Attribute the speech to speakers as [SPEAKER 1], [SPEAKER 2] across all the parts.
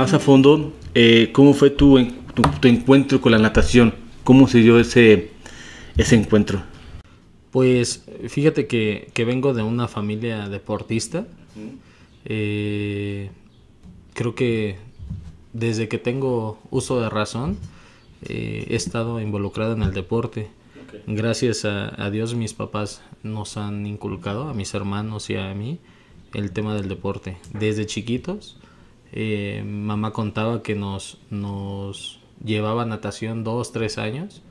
[SPEAKER 1] más a fondo, eh, ¿cómo fue tu, tu, encuentro con la natación? ¿Cómo se dio ese, ese encuentro? Pues fíjate que, vengo de una familia deportista. Eh, creo que desde que tengo uso de razón eh, he estado involucrado en el deporte. Gracias a, a, Dios mis papás nos han inculcado, a mis hermanos y a mí, el tema del deporte. Desde chiquitos eh, mamá contaba que nos, nos llevaba natación dos, tres años.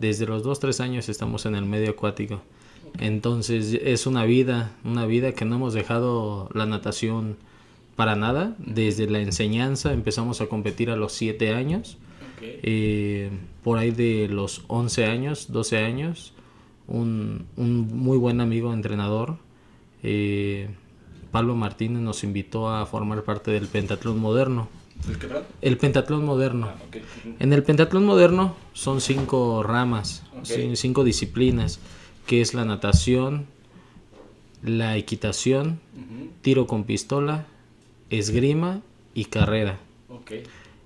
[SPEAKER 1] Desde los dos, tres años estamos en el medio acuático. Entonces es una vida, una vida que no hemos dejado la natación para nada. Desde la enseñanza empezamos a competir a los siete años. Eh, por ahí de los 11 años, 12 años, un, muy buen amigo entrenador eh, Pablo Martínez nos invitó a formar parte del pentatlón moderno. ¿El pentatlón moderno. Ah, en el pentatlón moderno son cinco ramas, cinco disciplinas, que es la natación, la equitación, tiro con pistola, esgrima y carrera.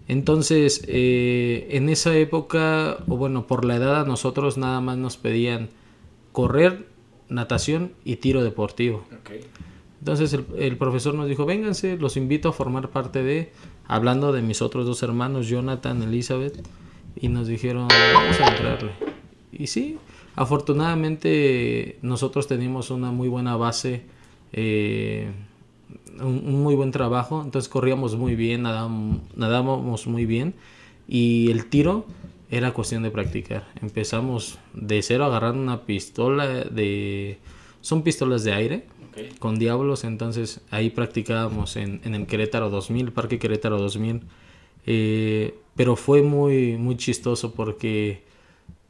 [SPEAKER 1] Entonces, eh, en esa época, o bueno, por la edad a nosotros nada más nos pedían correr, natación y tiro deportivo. Entonces el, profesor nos dijo, vénganse, los invito a formar parte de, hablando de mis otros dos hermanos, Jonathan, Elizabeth, y nos dijeron, vamos a entrarle. Y sí, afortunadamente nosotros teníamos una muy buena base, eh, un, muy buen trabajo, entonces corríamos muy bien, nadamos nadábamos muy bien, y el tiro era cuestión de practicar. Empezamos de cero agarrando una pistola de son pistolas de aire con diablos, entonces ahí practicábamos en, en, el Querétaro 2000, Parque Querétaro 2000. Eh, pero fue muy, muy chistoso porque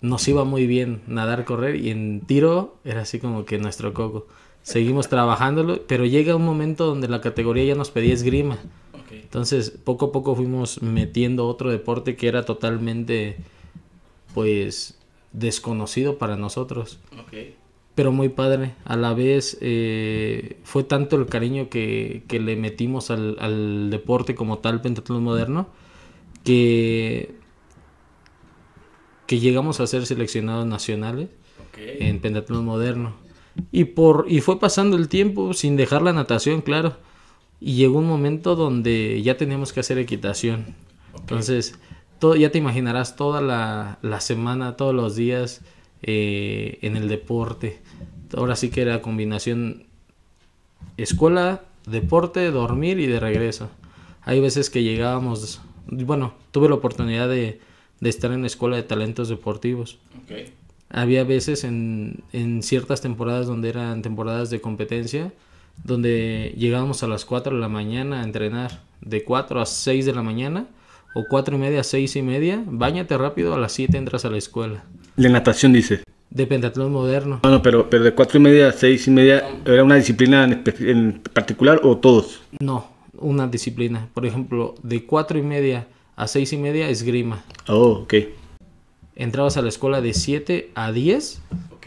[SPEAKER 1] nos iba muy bien nadar, correr y en tiro era así como que nuestro coco. Seguimos trabajándolo, pero llega un momento donde la categoría ya nos pedía esgrima. Entonces, poco a poco fuimos metiendo otro deporte que era totalmente, pues, desconocido para nosotros. Okay pero muy padre. A la vez eh, fue tanto el cariño que, le metimos al, deporte como tal, pentatlón moderno, que, que llegamos a ser seleccionados nacionales en pentatlón moderno. Y, por, y fue pasando el tiempo sin dejar la natación, claro. Y llegó un momento donde ya teníamos que hacer equitación. Entonces, todo, ya te imaginarás toda la, la semana, todos los días eh, en el deporte. Ahora sí que era combinación escuela, deporte, dormir y de regreso. Hay veces que llegábamos, bueno, tuve la oportunidad de, estar en la escuela de talentos deportivos. Había veces en, ciertas temporadas donde eran temporadas de competencia, donde llegábamos a las 4 de la mañana a entrenar, de 4 a 6 de la mañana, o 4 y media a 6 y media, bañate rápido, a las 7 entras a la escuela. De natación, dice. De pentatlón moderno. No, pero, pero de cuatro y media a seis y media, ¿era una disciplina en, particular o todos? No, una disciplina. Por ejemplo, de cuatro y media a seis y media, esgrima. Oh, ok. Entrabas a la escuela de 7 a 10. Ok.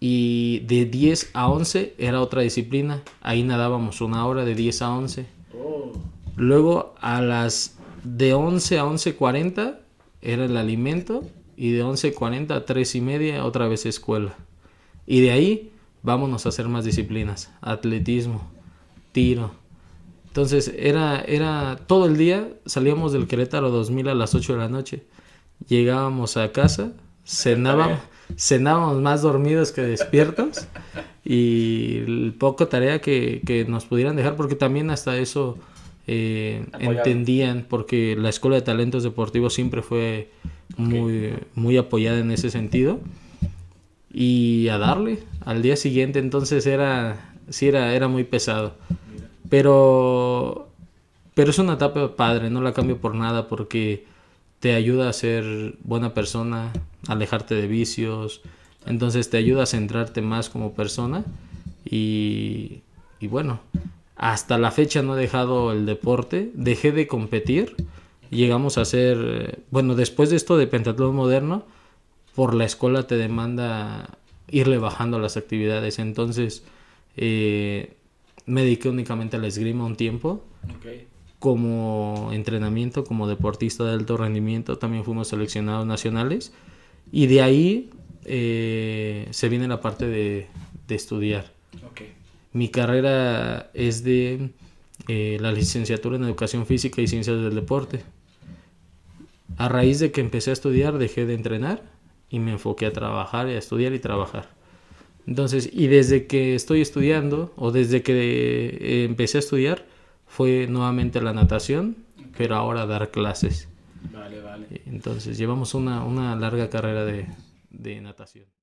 [SPEAKER 1] Y de 10 a 11 era otra disciplina. Ahí nadábamos una hora de 10 a 11. Oh. Luego a las de 11 a 11.40 era el alimento y de 11.40 a 3 y media otra vez escuela. Y de ahí vámonos a hacer más disciplinas, atletismo, tiro. Entonces era, era todo el día, salíamos del Querétaro 2000 a las 8 de la noche, llegábamos a casa, cenábamos, cenábamos más dormidos que despiertos y poco tarea que, nos pudieran dejar, porque también hasta eso eh, entendían, porque la Escuela de Talentos Deportivos siempre fue muy, muy apoyada en ese sentido. Y a darle. Al día siguiente entonces era, era, era muy pesado. Pero, pero es una etapa padre, no la cambio por nada porque te ayuda a ser buena persona, alejarte de vicios, entonces te ayuda a centrarte más como persona y, y bueno, hasta la fecha no he dejado el deporte, dejé de competir llegamos a hacer, bueno, después de esto de pentatlón moderno, por la escuela te demanda irle bajando las actividades, entonces eh, me dediqué únicamente al esgrima un tiempo. Okay. Como entrenamiento, como deportista de alto rendimiento, también fuimos seleccionados nacionales. Y de ahí eh, se viene la parte de, estudiar. Mi carrera es de eh, la licenciatura en Educación Física y Ciencias del Deporte. A raíz de que empecé a estudiar, dejé de entrenar y me enfoqué a trabajar, y a estudiar y trabajar. Entonces, y desde que estoy estudiando, o desde que eh, empecé a estudiar, fue nuevamente la natación, pero ahora dar clases. Vale, vale. Entonces, llevamos una, larga carrera de natación.